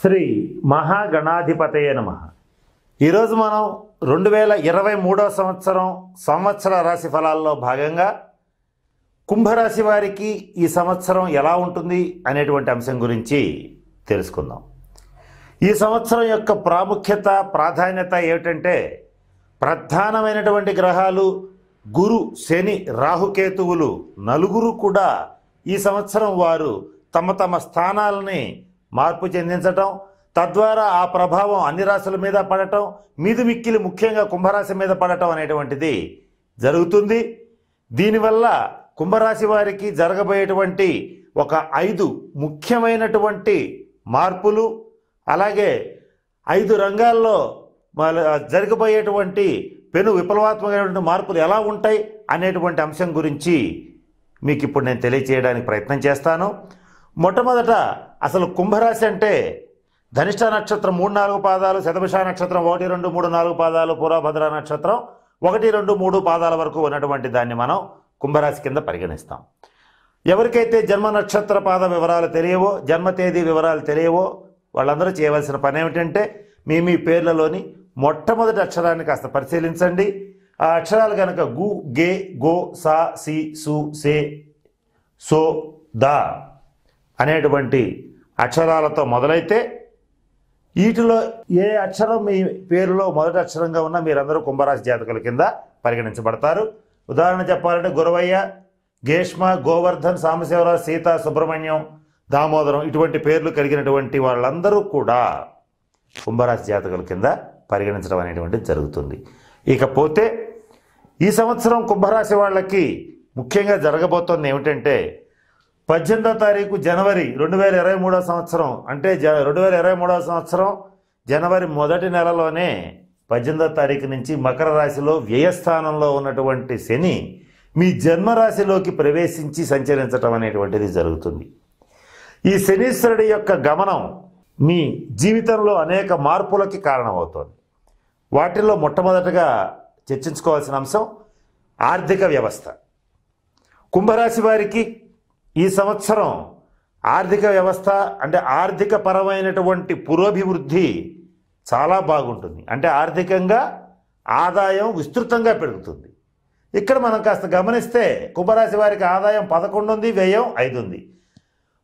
శ్రీ మహాగణాధిపతయ నమ ఈరోజు మనం రెండు వేల ఇరవై మూడో సంవత్సరం సంవత్సర రాశి ఫలాల్లో భాగంగా కుంభరాశి వారికి ఈ సంవత్సరం ఎలా ఉంటుంది అనేటువంటి అంశం గురించి తెలుసుకుందాం ఈ సంవత్సరం యొక్క ప్రాముఖ్యత ప్రాధాన్యత ఏమిటంటే ప్రధానమైనటువంటి గ్రహాలు గురు శని రాహుకేతువులు నలుగురు కూడా ఈ సంవత్సరం వారు తమ తమ స్థానాలని మార్పు చెందించటం తద్వారా ఆ ప్రభావం అన్ని రాశుల మీద పడటం మీది మిక్కిలి ముఖ్యంగా కుంభరాశి మీద పడటం అనేటువంటిది జరుగుతుంది దీనివల్ల కుంభరాశి వారికి జరగబోయేటువంటి ఒక ఐదు ముఖ్యమైనటువంటి మార్పులు అలాగే ఐదు రంగాల్లో జరగబోయేటువంటి పెను విప్లవాత్మకమైనటువంటి మార్పులు ఎలా ఉంటాయి అనేటువంటి అంశం గురించి మీకు ఇప్పుడు నేను తెలియచేయడానికి ప్రయత్నం చేస్తాను మొట్టమొదట అసలు కుంభరాశి అంటే ధనిష్ట నక్షత్రం మూడు నాలుగు పాదాలు శతభిష నక్షత్రం ఒకటి రెండు మూడు నాలుగు పాదాలు పూర్వభద్ర నక్షత్రం ఒకటి రెండు మూడు పాదాల వరకు ఉన్నటువంటి దాన్ని మనం కుంభరాశి కింద పరిగణిస్తాం ఎవరికైతే జన్మ నక్షత్ర పాద వివరాలు తెలియవో జన్మ తేదీ వివరాలు తెలియవో వాళ్ళందరూ చేయవలసిన పని ఏమిటంటే మీ మీ పేర్లలోని మొట్టమొదటి అక్షరాన్ని కాస్త పరిశీలించండి ఆ అక్షరాలు కనుక గు గే గో సా సి సు సే సో దా అనేటువంటి అక్షరాలతో మొదలైతే వీటిలో ఏ అక్షరం మీ పేరులో మొదటి అక్షరంగా ఉన్నా మీరందరూ కుంభరాశి జాతకుల కింద పరిగణించబడతారు ఉదాహరణ చెప్పాలంటే గురవయ్య గేష్మ గోవర్ధన్ సాంబశివరావు సీత సుబ్రహ్మణ్యం దామోదరం ఇటువంటి పేర్లు కలిగినటువంటి వాళ్ళందరూ కూడా కుంభరాశి జాతకుల కింద పరిగణించడం అనేటువంటిది జరుగుతుంది ఇకపోతే ఈ సంవత్సరం కుంభరాశి వాళ్ళకి ముఖ్యంగా జరగబోతోంది ఏమిటంటే పద్దెనిమిదో తారీఖు జనవరి రెండు వేల ఇరవై మూడో సంవత్సరం అంటే జ రెండు వేల ఇరవై మూడో సంవత్సరం జనవరి మొదటి నెలలోనే పద్దెనిమిదో తారీఖు నుంచి మకర రాశిలో వ్యయస్థానంలో ఉన్నటువంటి శని మీ జన్మరాశిలోకి ప్రవేశించి సంచరించటం అనేటువంటిది జరుగుతుంది ఈ శనీశ్వరుడి యొక్క గమనం మీ జీవితంలో అనేక మార్పులకి కారణమవుతోంది వాటిల్లో మొట్టమొదటగా చర్చించుకోవాల్సిన అంశం ఆర్థిక వ్యవస్థ కుంభరాశి వారికి ఈ సంవత్సరం ఆర్థిక వ్యవస్థ అంటే ఆర్థిక పరమైనటువంటి పురోభివృద్ధి చాలా బాగుంటుంది అంటే ఆర్థికంగా ఆదాయం విస్తృతంగా పెరుగుతుంది ఇక్కడ మనం కాస్త గమనిస్తే కుంభరాశి వారికి ఆదాయం పదకొండు ఉంది వ్యయం ఐదు ఉంది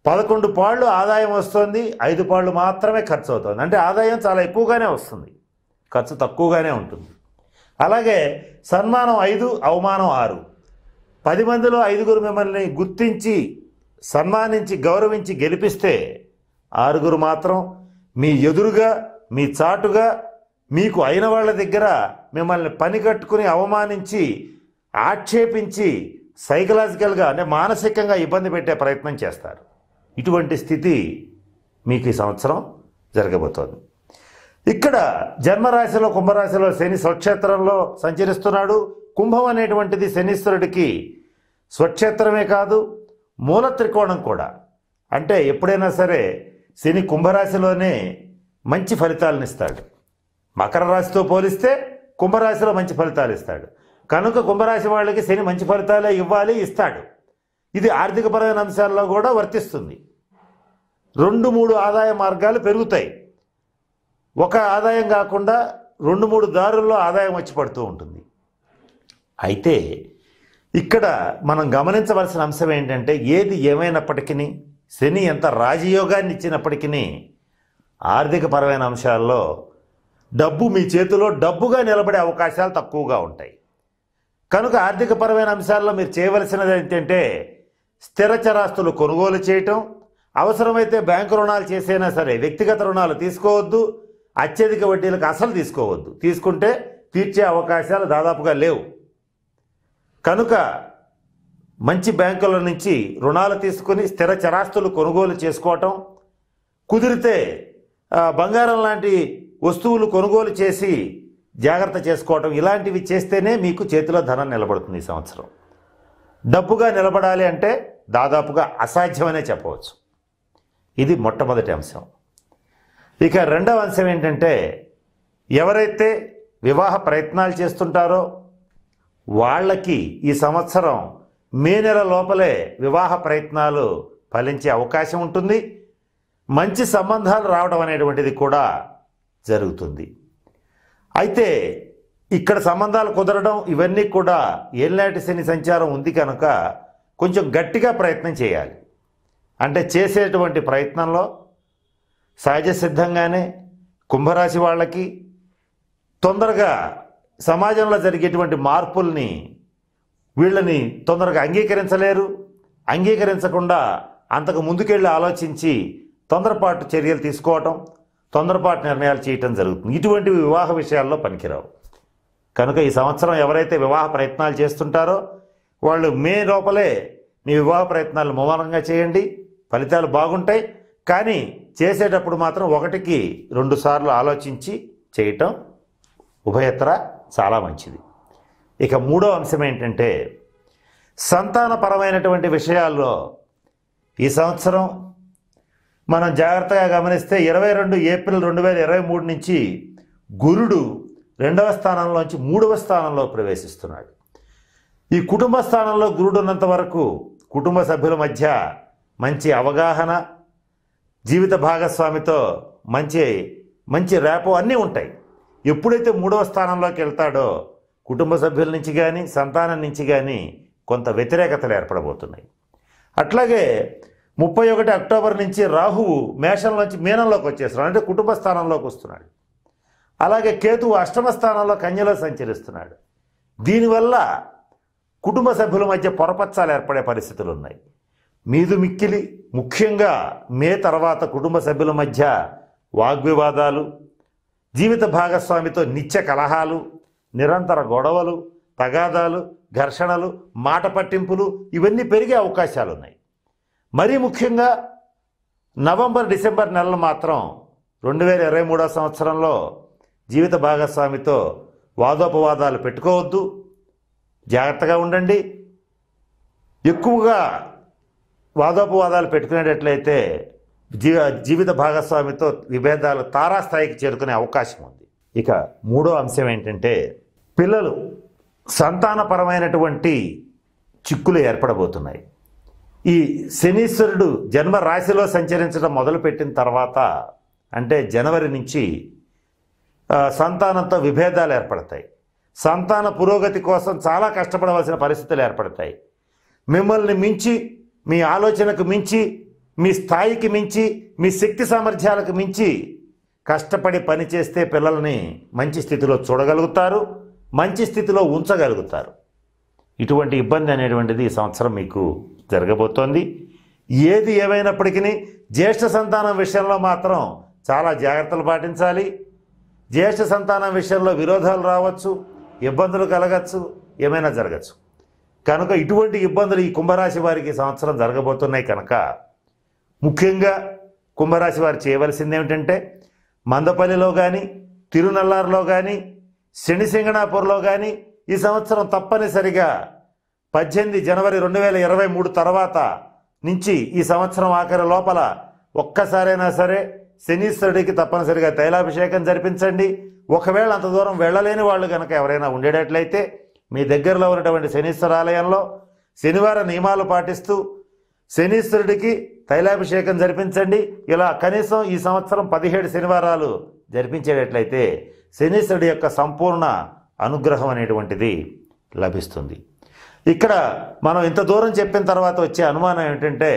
పదకొండు పాళ్ళు ఆదాయం వస్తుంది ఐదు పాళ్ళు మాత్రమే ఖర్చు అవుతుంది అంటే ఆదాయం చాలా ఎక్కువగానే వస్తుంది ఖర్చు తక్కువగానే ఉంటుంది అలాగే సన్మానం ఐదు అవమానం ఆరు పది మందిలో ఐదుగురు మిమ్మల్ని గుర్తించి సన్మానించి గౌరవించి గెలిపిస్తే ఆరుగురు మాత్రం మీ ఎదురుగా మీ చాటుగా మీకు అయిన వాళ్ళ దగ్గర మిమ్మల్ని పని కట్టుకుని అవమానించి ఆక్షేపించి సైకలాజికల్గా అంటే మానసికంగా ఇబ్బంది పెట్టే ప్రయత్నం చేస్తారు ఇటువంటి స్థితి మీకు ఈ సంవత్సరం జరగబోతోంది ఇక్కడ జన్మరాశిలో కుంభరాశిలో శని స్వక్షేత్రంలో సంచరిస్తున్నాడు కుంభం అనేటువంటిది శనీశ్వరుడికి స్వక్షేత్రమే కాదు మూల త్రికోణం కూడా అంటే ఎప్పుడైనా సరే శని కుంభరాశిలోనే మంచి ఫలితాలను ఇస్తాడు మకర రాశితో పోలిస్తే కుంభరాశిలో మంచి ఫలితాలు ఇస్తాడు కనుక కుంభరాశి వాళ్ళకి శని మంచి ఫలితాలే ఇవ్వాలి ఇస్తాడు ఇది ఆర్థికపరమైన అంశాల్లో కూడా వర్తిస్తుంది రెండు మూడు ఆదాయ మార్గాలు పెరుగుతాయి ఒక ఆదాయం కాకుండా రెండు మూడు దారుల్లో ఆదాయం వచ్చి పడుతూ ఉంటుంది అయితే ఇక్కడ మనం గమనించవలసిన అంశం ఏంటంటే ఏది ఏమైనప్పటికీ శని ఎంత రాజయోగాన్ని ఇచ్చినప్పటికీ ఆర్థికపరమైన అంశాల్లో డబ్బు మీ చేతిలో డబ్బుగా నిలబడే అవకాశాలు తక్కువగా ఉంటాయి కనుక ఆర్థికపరమైన అంశాల్లో మీరు చేయవలసినది ఏంటంటే స్థిర చరాస్తులు కొనుగోలు చేయటం అవసరమైతే బ్యాంకు రుణాలు చేసైనా సరే వ్యక్తిగత రుణాలు తీసుకోవద్దు అత్యధిక వడ్డీలకు అసలు తీసుకోవద్దు తీసుకుంటే తీర్చే అవకాశాలు దాదాపుగా లేవు కనుక మంచి బ్యాంకుల నుంచి రుణాలు తీసుకుని స్థిర చరాస్తులు కొనుగోలు చేసుకోవటం కుదిరితే బంగారం లాంటి వస్తువులు కొనుగోలు చేసి జాగ్రత్త చేసుకోవటం ఇలాంటివి చేస్తేనే మీకు చేతిలో ధనం నిలబడుతుంది ఈ సంవత్సరం డబ్బుగా నిలబడాలి అంటే దాదాపుగా అసాధ్యమనే చెప్పవచ్చు ఇది మొట్టమొదటి అంశం ఇక రెండవ అంశం ఏంటంటే ఎవరైతే వివాహ ప్రయత్నాలు చేస్తుంటారో వాళ్ళకి ఈ సంవత్సరం మే నెల లోపలే వివాహ ప్రయత్నాలు ఫలించే అవకాశం ఉంటుంది మంచి సంబంధాలు రావడం అనేటువంటిది కూడా జరుగుతుంది అయితే ఇక్కడ సంబంధాలు కుదరడం ఇవన్నీ కూడా ఏళ్ళనాటి శని సంచారం ఉంది కనుక కొంచెం గట్టిగా ప్రయత్నం చేయాలి అంటే చేసేటువంటి ప్రయత్నంలో సహజ సిద్ధంగానే కుంభరాశి వాళ్ళకి తొందరగా సమాజంలో జరిగేటువంటి మార్పుల్ని వీళ్ళని తొందరగా అంగీకరించలేరు అంగీకరించకుండా అంతకు ముందుకెళ్ళి ఆలోచించి తొందరపాటు చర్యలు తీసుకోవటం తొందరపాటు నిర్ణయాలు చేయటం జరుగుతుంది ఇటువంటివి వివాహ విషయాల్లో పనికిరావు కనుక ఈ సంవత్సరం ఎవరైతే వివాహ ప్రయత్నాలు చేస్తుంటారో వాళ్ళు మే లోపలే మీ వివాహ ప్రయత్నాలు ముమ్మరంగా చేయండి ఫలితాలు బాగుంటాయి కానీ చేసేటప్పుడు మాత్రం ఒకటికి రెండు సార్లు ఆలోచించి చేయటం ఉభయత్రా చాలా మంచిది ఇక మూడో అంశం ఏంటంటే సంతానపరమైనటువంటి విషయాల్లో ఈ సంవత్సరం మనం జాగ్రత్తగా గమనిస్తే ఇరవై రెండు ఏప్రిల్ రెండు వేల ఇరవై మూడు నుంచి గురుడు రెండవ స్థానంలోంచి మూడవ స్థానంలో ప్రవేశిస్తున్నాడు ఈ కుటుంబ స్థానంలో గురుడు ఉన్నంత వరకు కుటుంబ సభ్యుల మధ్య మంచి అవగాహన జీవిత భాగస్వామితో మంచి మంచి రేపో అన్నీ ఉంటాయి ఎప్పుడైతే మూడవ స్థానంలోకి వెళ్తాడో కుటుంబ సభ్యుల నుంచి కానీ సంతానం నుంచి కానీ కొంత వ్యతిరేకతలు ఏర్పడబోతున్నాయి అట్లాగే ముప్పై ఒకటి అక్టోబర్ నుంచి రాహువు నుంచి మీనంలోకి వచ్చేస్తున్నాడు అంటే కుటుంబ స్థానంలోకి వస్తున్నాడు అలాగే కేతువు అష్టమ స్థానంలో కన్యలో సంచరిస్తున్నాడు దీనివల్ల కుటుంబ సభ్యుల మధ్య పొరపచ్చాలు ఏర్పడే పరిస్థితులు ఉన్నాయి మీదు మిక్కిలి ముఖ్యంగా మే తర్వాత కుటుంబ సభ్యుల మధ్య వాగ్వివాదాలు జీవిత భాగస్వామితో నిత్య కలహాలు నిరంతర గొడవలు తగాదాలు ఘర్షణలు మాట పట్టింపులు ఇవన్నీ పెరిగే అవకాశాలు ఉన్నాయి మరీ ముఖ్యంగా నవంబర్ డిసెంబర్ నెలలు మాత్రం రెండు వేల ఇరవై మూడవ సంవత్సరంలో జీవిత భాగస్వామితో వాదోపవాదాలు పెట్టుకోవద్దు జాగ్రత్తగా ఉండండి ఎక్కువగా వాదోపవాదాలు పెట్టుకునేటట్లయితే జీవ జీవిత భాగస్వామితో విభేదాలు తారాస్థాయికి చేరుకునే అవకాశం ఉంది ఇక మూడో అంశం ఏంటంటే పిల్లలు సంతానపరమైనటువంటి చిక్కులు ఏర్పడబోతున్నాయి ఈ శనీశ్వరుడు జన్మ రాశిలో సంచరించడం మొదలుపెట్టిన తర్వాత అంటే జనవరి నుంచి సంతానంతో విభేదాలు ఏర్పడతాయి సంతాన పురోగతి కోసం చాలా కష్టపడవలసిన పరిస్థితులు ఏర్పడతాయి మిమ్మల్ని మించి మీ ఆలోచనకు మించి మీ స్థాయికి మించి మీ శక్తి సామర్థ్యాలకు మించి కష్టపడి పనిచేస్తే పిల్లల్ని మంచి స్థితిలో చూడగలుగుతారు మంచి స్థితిలో ఉంచగలుగుతారు ఇటువంటి ఇబ్బంది అనేటువంటిది ఈ సంవత్సరం మీకు జరగబోతోంది ఏది ఏమైనప్పటికీ జ్యేష్ఠ సంతానం విషయంలో మాత్రం చాలా జాగ్రత్తలు పాటించాలి జ్యేష్ఠ సంతానం విషయంలో విరోధాలు రావచ్చు ఇబ్బందులు కలగచ్చు ఏమైనా జరగచ్చు కనుక ఇటువంటి ఇబ్బందులు ఈ కుంభరాశి వారికి సంవత్సరం జరగబోతున్నాయి కనుక ముఖ్యంగా కుంభరాశి వారు చేయవలసింది ఏమిటంటే మందపల్లిలో కానీ తిరునల్లారులో కానీ శనిసింగణాపూర్లో కానీ ఈ సంవత్సరం తప్పనిసరిగా పద్దెనిమిది జనవరి రెండు వేల ఇరవై మూడు తర్వాత నుంచి ఈ సంవత్సరం ఆఖరి లోపల ఒక్కసారైనా సరే శనీశ్వరుడికి తప్పనిసరిగా తైలాభిషేకం జరిపించండి ఒకవేళ అంత దూరం వెళ్ళలేని వాళ్ళు కనుక ఎవరైనా ఉండేటట్లయితే మీ దగ్గరలో ఉన్నటువంటి శనీశ్వర ఆలయంలో శనివారం నియమాలు పాటిస్తూ శనీశ్వరుడికి తైలాభిషేకం జరిపించండి ఇలా కనీసం ఈ సంవత్సరం పదిహేడు శనివారాలు జరిపించేటట్లయితే శనీశ్వరుడి యొక్క సంపూర్ణ అనుగ్రహం అనేటువంటిది లభిస్తుంది ఇక్కడ మనం ఇంత దూరం చెప్పిన తర్వాత వచ్చే అనుమానం ఏమిటంటే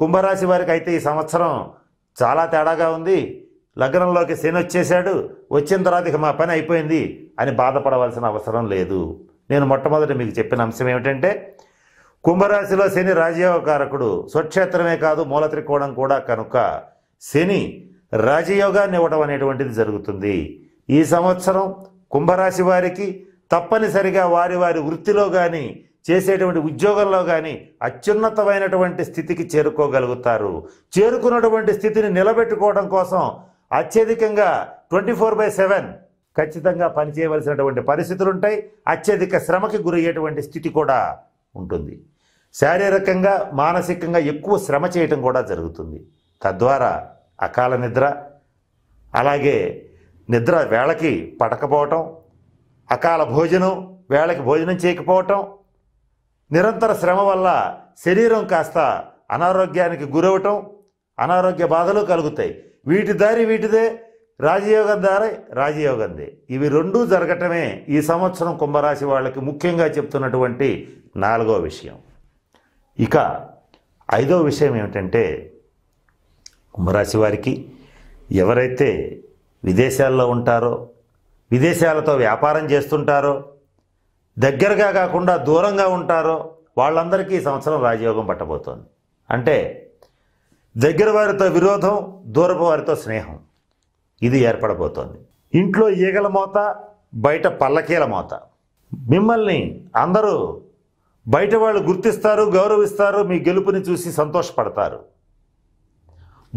కుంభరాశి వారికి అయితే ఈ సంవత్సరం చాలా తేడాగా ఉంది లగ్నంలోకి శని వచ్చేసాడు వచ్చిన తర్వాత ఇక మా పని అయిపోయింది అని బాధపడవలసిన అవసరం లేదు నేను మొట్టమొదటి మీకు చెప్పిన అంశం ఏమిటంటే కుంభరాశిలో శని రాజయోగకారకుడు స్వక్షేత్రమే కాదు మూల త్రికోణం కూడా కనుక శని రాజయోగాన్ని ఇవ్వడం అనేటువంటిది జరుగుతుంది ఈ సంవత్సరం కుంభరాశి వారికి తప్పనిసరిగా వారి వారి వృత్తిలో కానీ చేసేటువంటి ఉద్యోగంలో కానీ అత్యున్నతమైనటువంటి స్థితికి చేరుకోగలుగుతారు చేరుకున్నటువంటి స్థితిని నిలబెట్టుకోవడం కోసం అత్యధికంగా ట్వంటీ ఫోర్ బై సెవెన్ ఖచ్చితంగా పనిచేయవలసినటువంటి పరిస్థితులు ఉంటాయి అత్యధిక శ్రమకి గురయ్యేటువంటి స్థితి కూడా ఉంటుంది శారీరకంగా మానసికంగా ఎక్కువ శ్రమ చేయటం కూడా జరుగుతుంది తద్వారా అకాల నిద్ర అలాగే నిద్ర వేళకి పడకపోవటం అకాల భోజనం వేళకి భోజనం చేయకపోవటం నిరంతర శ్రమ వల్ల శరీరం కాస్త అనారోగ్యానికి గురవటం అనారోగ్య బాధలు కలుగుతాయి వీటి దారి వీటిదే రాజయోగం దారి రాజయోగందే ఇవి రెండూ జరగటమే ఈ సంవత్సరం కుంభరాశి వాళ్ళకి ముఖ్యంగా చెప్తున్నటువంటి నాలుగో విషయం ఇక ఐదవ విషయం ఏమిటంటే కుంభరాశి వారికి ఎవరైతే విదేశాల్లో ఉంటారో విదేశాలతో వ్యాపారం చేస్తుంటారో దగ్గరగా కాకుండా దూరంగా ఉంటారో వాళ్ళందరికీ ఈ సంవత్సరం రాజయోగం పట్టబోతోంది అంటే దగ్గర వారితో విరోధం దూరపు వారితో స్నేహం ఇది ఏర్పడబోతోంది ఇంట్లో ఈగల మోత బయట పల్లకీల మోత మిమ్మల్ని అందరూ బయట వాళ్ళు గుర్తిస్తారు గౌరవిస్తారు మీ గెలుపుని చూసి సంతోషపడతారు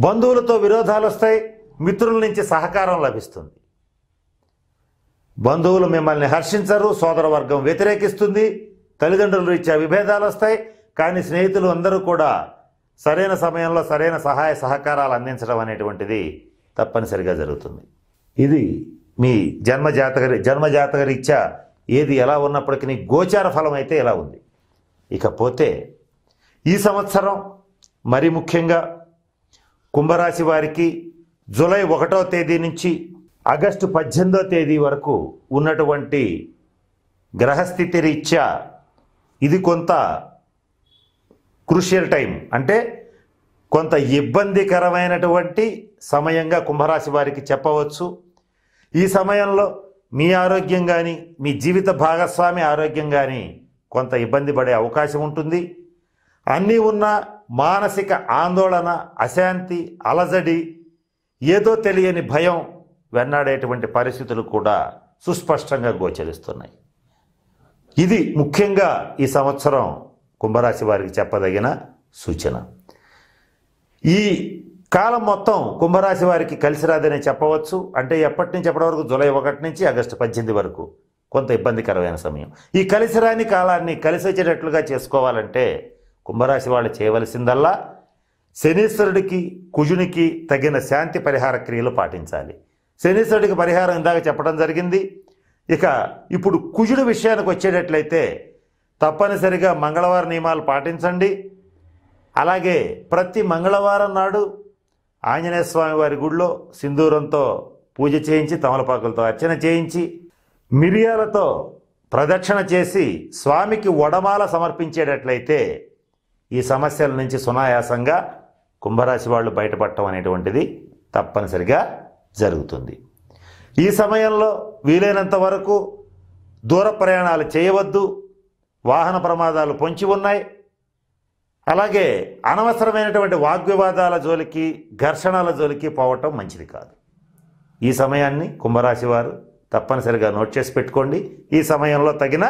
బంధువులతో విరోధాలు వస్తాయి మిత్రుల నుంచి సహకారం లభిస్తుంది బంధువులు మిమ్మల్ని హర్షించరు సోదరవర్గం వ్యతిరేకిస్తుంది తల్లిదండ్రుల రీత్యా విభేదాలు వస్తాయి కానీ స్నేహితులు అందరూ కూడా సరైన సమయంలో సరైన సహాయ సహకారాలు అందించడం అనేటువంటిది తప్పనిసరిగా జరుగుతుంది ఇది మీ జన్మజాతక జన్మజాతక రీత్యా ఏది ఎలా ఉన్నప్పటికీ గోచార ఫలం అయితే ఇలా ఉంది ఇకపోతే ఈ సంవత్సరం మరి ముఖ్యంగా కుంభరాశి వారికి జూలై ఒకటో తేదీ నుంచి ఆగస్టు పద్దెనిమిదో తేదీ వరకు ఉన్నటువంటి గ్రహస్థితి రీత్యా ఇది కొంత క్రూషియల్ టైం అంటే కొంత ఇబ్బందికరమైనటువంటి సమయంగా కుంభరాశి వారికి చెప్పవచ్చు ఈ సమయంలో మీ ఆరోగ్యం కానీ మీ జీవిత భాగస్వామి ఆరోగ్యం కానీ కొంత ఇబ్బంది పడే అవకాశం ఉంటుంది అన్నీ ఉన్న మానసిక ఆందోళన అశాంతి అలజడి ఏదో తెలియని భయం వెన్నాడేటువంటి పరిస్థితులు కూడా సుస్పష్టంగా గోచరిస్తున్నాయి ఇది ముఖ్యంగా ఈ సంవత్సరం కుంభరాశి వారికి చెప్పదగిన సూచన ఈ కాలం మొత్తం కుంభరాశి వారికి కలిసి రాదని చెప్పవచ్చు అంటే ఎప్పటి నుంచి ఎప్పటి వరకు జూలై ఒకటి నుంచి ఆగస్టు పద్దెనిమిది వరకు కొంత ఇబ్బందికరమైన సమయం ఈ కలిసి రాని కాలాన్ని కలిసి వచ్చేటట్లుగా చేసుకోవాలంటే కుంభరాశి వాళ్ళు చేయవలసిందల్లా శనీశ్వరుడికి కుజునికి తగిన శాంతి పరిహార క్రియలు పాటించాలి శనీశ్వరుడికి పరిహారం ఇందాక చెప్పడం జరిగింది ఇక ఇప్పుడు కుజుడి విషయానికి వచ్చేటట్లయితే తప్పనిసరిగా మంగళవారం నియమాలు పాటించండి అలాగే ప్రతి మంగళవారం నాడు ఆంజనేయ స్వామి వారి గుడిలో సింధూరంతో పూజ చేయించి తమలపాకులతో అర్చన చేయించి మిరియాలతో ప్రదక్షిణ చేసి స్వామికి వడమాల సమర్పించేటట్లయితే ఈ సమస్యల నుంచి సునాయాసంగా కుంభరాశి వాళ్ళు బయటపడటం అనేటువంటిది తప్పనిసరిగా జరుగుతుంది ఈ సమయంలో వీలైనంత వరకు దూర ప్రయాణాలు చేయవద్దు వాహన ప్రమాదాలు పొంచి ఉన్నాయి అలాగే అనవసరమైనటువంటి వాగ్వివాదాల జోలికి ఘర్షణల జోలికి పోవటం మంచిది కాదు ఈ సమయాన్ని కుంభరాశి వారు తప్పనిసరిగా నోట్ చేసి పెట్టుకోండి ఈ సమయంలో తగిన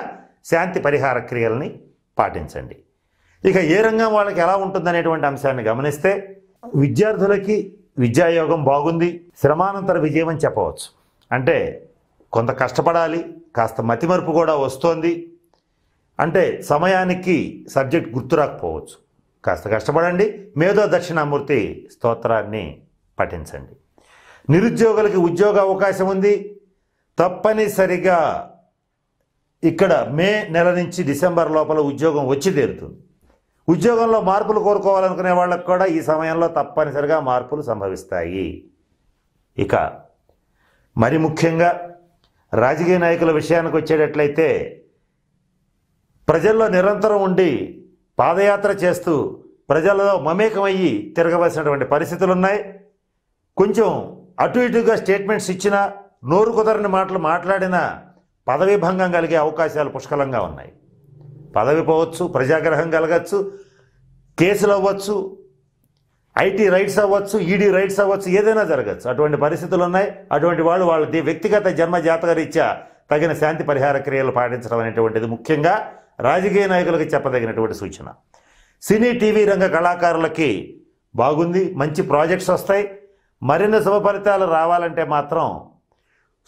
శాంతి పరిహార క్రియల్ని పాటించండి ఇక ఏ రంగం వాళ్ళకి ఎలా ఉంటుందనేటువంటి అంశాన్ని గమనిస్తే విద్యార్థులకి విద్యాయోగం బాగుంది శ్రమానంతర విజయం అని చెప్పవచ్చు అంటే కొంత కష్టపడాలి కాస్త మతిమరుపు కూడా వస్తోంది అంటే సమయానికి సబ్జెక్ట్ గుర్తు రాకపోవచ్చు కాస్త కష్టపడండి మేధో దక్షిణామూర్తి స్తోత్రాన్ని పఠించండి నిరుద్యోగులకి ఉద్యోగ అవకాశం ఉంది తప్పనిసరిగా ఇక్కడ మే నెల నుంచి డిసెంబర్ లోపల ఉద్యోగం వచ్చి తీరుతుంది ఉద్యోగంలో మార్పులు కోరుకోవాలనుకునే వాళ్ళకు కూడా ఈ సమయంలో తప్పనిసరిగా మార్పులు సంభవిస్తాయి ఇక మరి ముఖ్యంగా రాజకీయ నాయకుల విషయానికి వచ్చేటట్లయితే ప్రజల్లో నిరంతరం ఉండి పాదయాత్ర చేస్తూ ప్రజల్లో మమేకమయ్యి తిరగవలసినటువంటి పరిస్థితులు ఉన్నాయి కొంచెం అటు ఇటుగా స్టేట్మెంట్స్ ఇచ్చినా నోరు కుదరని మాటలు మాట్లాడినా పదవి భంగం కలిగే అవకాశాలు పుష్కలంగా ఉన్నాయి పదవి పోవచ్చు ప్రజాగ్రహం కలగచ్చు కేసులు అవ్వచ్చు ఐటీ రైట్స్ అవ్వచ్చు ఈడీ రైట్స్ అవ్వచ్చు ఏదైనా జరగచ్చు అటువంటి పరిస్థితులు ఉన్నాయి అటువంటి వాళ్ళు వాళ్ళ వ్యక్తిగత జన్మ జాతకరీత్యా తగిన శాంతి పరిహార క్రియలు పాటించడం అనేటువంటిది ముఖ్యంగా రాజకీయ నాయకులకు చెప్పదగినటువంటి సూచన సినీ టీవీ రంగ కళాకారులకి బాగుంది మంచి ప్రాజెక్ట్స్ వస్తాయి మరిన్ని శుభ ఫలితాలు రావాలంటే మాత్రం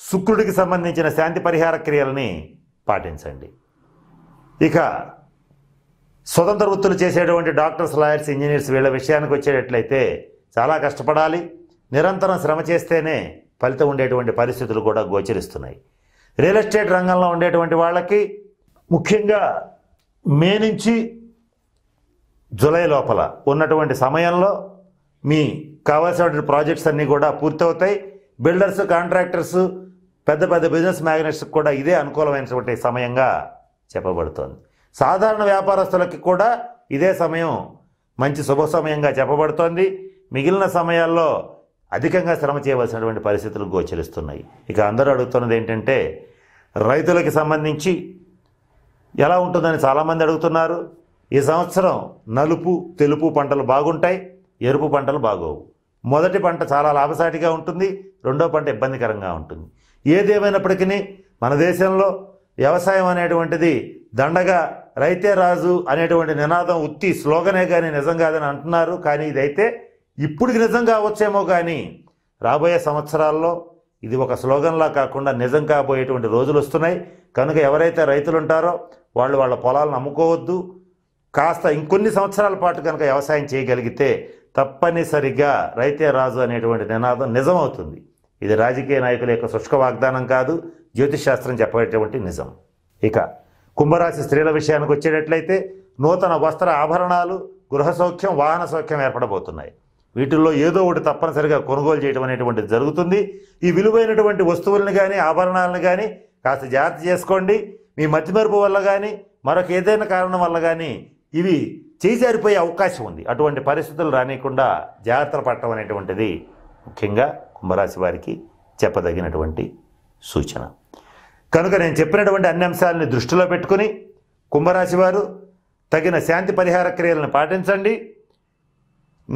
శుక్రుడికి సంబంధించిన శాంతి పరిహార క్రియలని పాటించండి ఇక స్వతంత్ర వృత్తులు చేసేటువంటి డాక్టర్స్ లాయర్స్ ఇంజనీర్స్ వీళ్ళ విషయానికి వచ్చేటట్లయితే చాలా కష్టపడాలి నిరంతరం శ్రమ చేస్తేనే ఫలితం ఉండేటువంటి పరిస్థితులు కూడా గోచరిస్తున్నాయి రియల్ ఎస్టేట్ రంగంలో ఉండేటువంటి వాళ్ళకి ముఖ్యంగా మే నుంచి జూలై లోపల ఉన్నటువంటి సమయంలో మీ కావాల్సినటువంటి ప్రాజెక్ట్స్ అన్నీ కూడా పూర్తవుతాయి బిల్డర్స్ కాంట్రాక్టర్స్ పెద్ద పెద్ద బిజినెస్ మ్యాగ్నెట్స్కి కూడా ఇదే అనుకూలమైనటువంటి సమయంగా చెప్పబడుతోంది సాధారణ వ్యాపారస్తులకి కూడా ఇదే సమయం మంచి శుభ సమయంగా చెప్పబడుతోంది మిగిలిన సమయాల్లో అధికంగా శ్రమ చేయవలసినటువంటి పరిస్థితులు గోచరిస్తున్నాయి ఇక అందరూ అడుగుతున్నది ఏంటంటే రైతులకి సంబంధించి ఎలా ఉంటుందని చాలామంది అడుగుతున్నారు ఈ సంవత్సరం నలుపు తెలుపు పంటలు బాగుంటాయి ఎరుపు పంటలు బాగోవు మొదటి పంట చాలా లాభసాటిగా ఉంటుంది రెండో పంట ఇబ్బందికరంగా ఉంటుంది ఏదేమైనప్పటికీ మన దేశంలో వ్యవసాయం అనేటువంటిది దండగా రైతే రాజు అనేటువంటి నినాదం ఉత్తి స్లోగనే కానీ నిజం కాదని అంటున్నారు కానీ ఇదైతే ఇప్పటికి నిజం కావచ్చేమో కానీ రాబోయే సంవత్సరాల్లో ఇది ఒక స్లోగన్లా కాకుండా నిజం కాబోయేటువంటి రోజులు వస్తున్నాయి కనుక ఎవరైతే రైతులు ఉంటారో వాళ్ళు వాళ్ళ పొలాలను అమ్ముకోవద్దు కాస్త ఇంకొన్ని సంవత్సరాల పాటు కనుక వ్యవసాయం చేయగలిగితే తప్పనిసరిగా రైతే రాజు అనేటువంటి నినాదం నిజమవుతుంది ఇది రాజకీయ నాయకుల యొక్క శుష్క వాగ్దానం కాదు జ్యోతిశాస్త్రం చెప్పేటటువంటి నిజం ఇక కుంభరాశి స్త్రీల విషయానికి వచ్చేటట్లయితే నూతన వస్త్ర ఆభరణాలు గృహ సౌఖ్యం వాహన సౌఖ్యం ఏర్పడబోతున్నాయి వీటిల్లో ఏదో ఒకటి తప్పనిసరిగా కొనుగోలు చేయడం అనేటువంటిది జరుగుతుంది ఈ విలువైనటువంటి వస్తువులను కానీ ఆభరణాలను కానీ కాస్త జాగ్రత్త చేసుకోండి మీ మతిమరుపు వల్ల కానీ మరొక ఏదైనా కారణం వల్ల కానీ ఇవి చేజారిపోయే అవకాశం ఉంది అటువంటి పరిస్థితులు రానియకుండా జాగ్రత్తలు పట్టడం అనేటువంటిది ముఖ్యంగా కుంభరాశి వారికి చెప్పదగినటువంటి సూచన కనుక నేను చెప్పినటువంటి అన్ని అంశాలని దృష్టిలో పెట్టుకుని కుంభరాశి వారు తగిన శాంతి పరిహార క్రియలను పాటించండి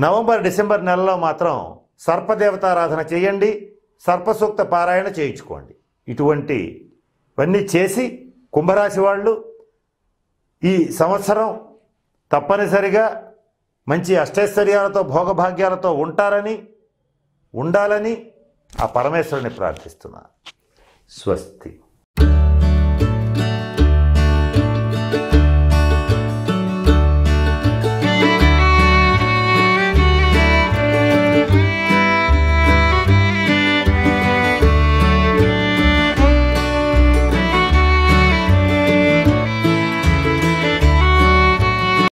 నవంబర్ డిసెంబర్ నెలలో మాత్రం సర్పదేవతారాధన చేయండి సర్పసూక్త పారాయణ చేయించుకోండి ఇటువంటివన్నీ చేసి కుంభరాశి వాళ్ళు ఈ సంవత్సరం తప్పనిసరిగా మంచి అష్టైశ్వర్యాలతో భోగభాగ్యాలతో ఉంటారని ఉండాలని ఆ పరమేశ్వరుని ప్రార్థిస్తున్నా స్వస్తి